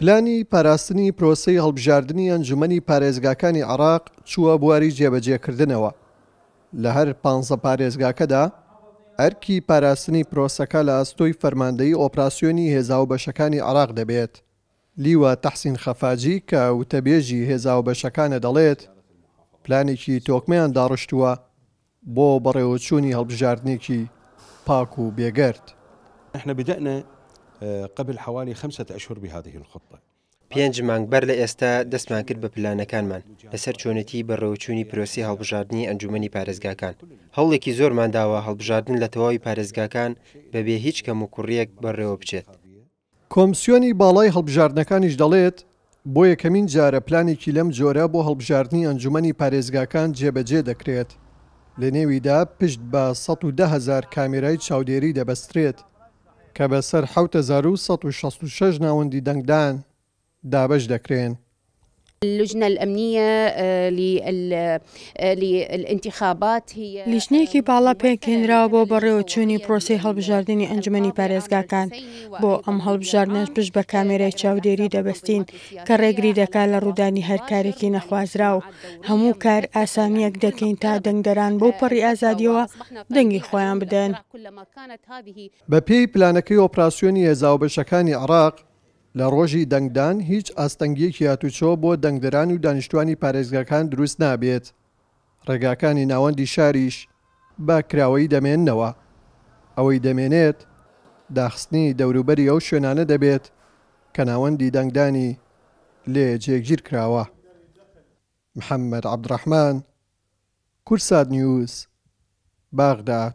پلانی پاراستنی پرۆسی هەڵبژاردننی ئەنجومی پارێزگاکانی عراق چووە بواری جێبەجێکردنەوە لە هەر پانزە پارێزگاکەدا ئەرکی پاراستنی پرۆسەکە لە ئەستۆی فەرماندەی ئۆپراسیۆنی هێزا و بەشەکانی عراق دەبێت لیوە تەحسین خەفاجی کە وتەبێژی هێزا و بەشەکانە دەڵێت پلانێکی تۆکمەیان داڕشتووە بۆ بەڕێوەچوونی هەڵبژاردنێکی پاک و بێگەرت. احنا بدأنا قبل حوالی خمسة ئەشهر بهذه الخطبة پێنج مانگبەر لە ئێستا دەستمان کرد بە پلانەکانمان لەسەر چۆنەتی بەڕێوەچوونی پرۆسی هەڵبژاردننی ئەنجومی پارێزگاکان هەوڵێکی زۆرمان داوە هەڵبژاردن لە تەواوی پارێزگاکان بەبێ هیچ کەم و کوڕیەک بەڕێوە بچێت کۆمسیۆنی باڵای هەڵبژاردنەکانیش دەڵێت بۆ یەکەمین جارە پلانێکی لەم جۆرە بۆ هەڵبژاردننی ئەنجومی پارێزگاکان جێبەجێ دەکرێت لە نێویدا پشت بە 1 هزار کامێرای چاودێری دەبەسترێت کە بەسەر 1666 ناوەندی دەنگدان دابش دەکرێن اللجنة الأمنية للانتخابات هي لیژنێکی باڵا پێکێنراوە بۆ بەڕێوەچوونی پرۆسی هەڵبژاردننی ئەنجمەی پارێزگاکان بۆ ئەم هەڵبژارنەش پشت بە کامێرای چاودێری دەبەستین کە ڕێگری دەکات لە ڕوودانی هەرکارێکی نەخوازرا و هەموو کار ئاسامیەک دەکەین تا دەنگدەران بۆ پەڕی ئازادیەوە دەنگی خۆیان بدەن بە پێی پلانەکەی ئۆپراسسیۆنی هێزااو بەشەکانی عراق لە ڕۆژی دەنگدان هیچ ئاستەنگیەکی هاتوچۆ بۆ دەنگدەران و دانیشتوانی پارێزگاکان دروست نابێت. ڕێگاکانی ناوەندی شاریش با کراوەی دەمێننەوە. ئەوەی دەمێنێت داخستنی دەوروبەری ئەو شوێنانە دەبێت کە ناوەندی دەنگدانی لێ جێگیر کراوە. محەممەد عبدڕەحمان، کورسات نیوز، باغداد.